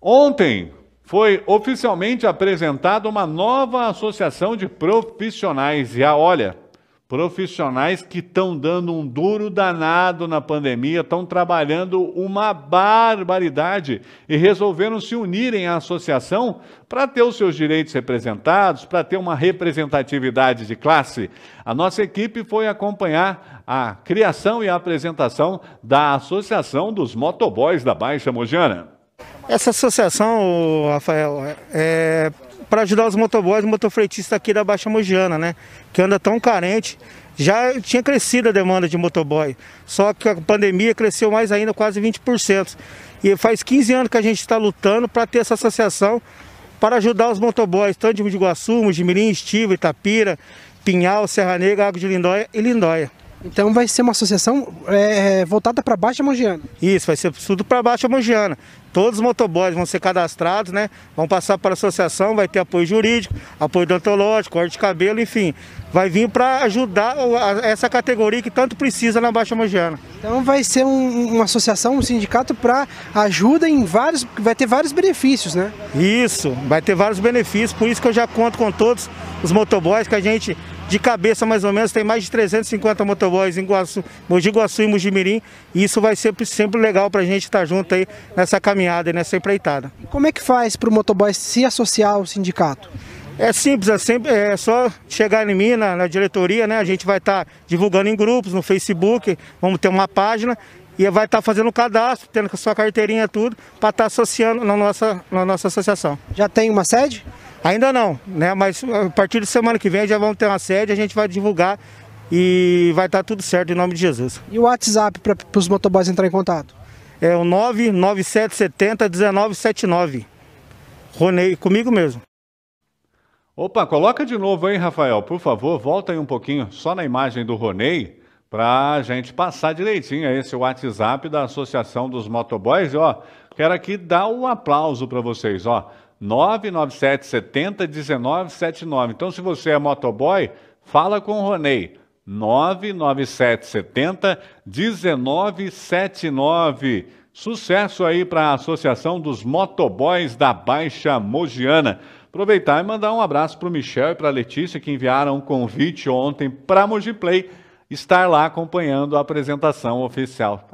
Ontem foi oficialmente apresentada uma nova associação de profissionais. E a ah, olha, profissionais que estão dando um duro danado na pandemia, estão trabalhando uma barbaridade e resolveram se unirem à associação para ter os seus direitos representados, para ter uma representatividade de classe. A nossa equipe foi acompanhar a criação e a apresentação da Associação dos Motoboys da Baixa Mogiana. Essa associação, Rafael, é, é para ajudar os motoboys e motofreitistas aqui da Baixa Mogiana, né? Que anda tão carente. Já tinha crescido a demanda de motoboy, só que a pandemia cresceu mais ainda, quase 20%. E faz 15 anos que a gente está lutando para ter essa associação para ajudar os motoboys, tanto de Miguaçu, Mujimirim, Estiva, Itapira, Pinhal, Serra Negra, Água de Lindóia e Lindóia. Então vai ser uma associação é, é voltada para Baixa Mongiana. Isso, vai ser tudo para Baixa Mongiana. Todos os motoboys vão ser cadastrados, né? Vão passar para a associação, vai ter apoio jurídico, apoio odontológico, corte de cabelo, enfim. Vai vir para ajudar essa categoria que tanto precisa na Baixa Mongiana. Então vai ser um, uma associação, um sindicato para ajuda em vários, vai ter vários benefícios, né? Isso, vai ter vários benefícios, por isso que eu já conto com todos os motoboys que a gente de cabeça mais ou menos, tem mais de 350 motoboys em Guaçu, Mogi Guaçu e Mojimirim, e isso vai ser sempre legal para a gente estar tá junto aí nessa caminhada, nessa empreitada. Como é que faz para o motoboy se associar ao sindicato? É simples, é, sempre, é só chegar em mim, na, na diretoria, né? A gente vai estar tá divulgando em grupos, no Facebook, vamos ter uma página e vai estar tá fazendo o cadastro, tendo a sua carteirinha tudo, para estar tá associando na nossa, na nossa associação. Já tem uma sede? Ainda não, né? Mas uh, a partir de semana que vem já vamos ter uma sede, a gente vai divulgar e vai estar tá tudo certo em nome de Jesus. E o WhatsApp para os motoboys entrar em contato? É o 997701979. Ronei, comigo mesmo. Opa, coloca de novo aí, Rafael, por favor, volta aí um pouquinho, só na imagem do Ronei para a gente passar direitinho esse WhatsApp da Associação dos Motoboys. Ó, quero aqui dar um aplauso para vocês. Ó, 997 70 1979. Então, se você é motoboy, fala com o Ronei. 997 70 1979. Sucesso aí para a Associação dos Motoboys da Baixa Mogiana. Aproveitar e mandar um abraço para o Michel e para a Letícia que enviaram um convite ontem para Mogiplay. Play estar lá acompanhando a apresentação oficial.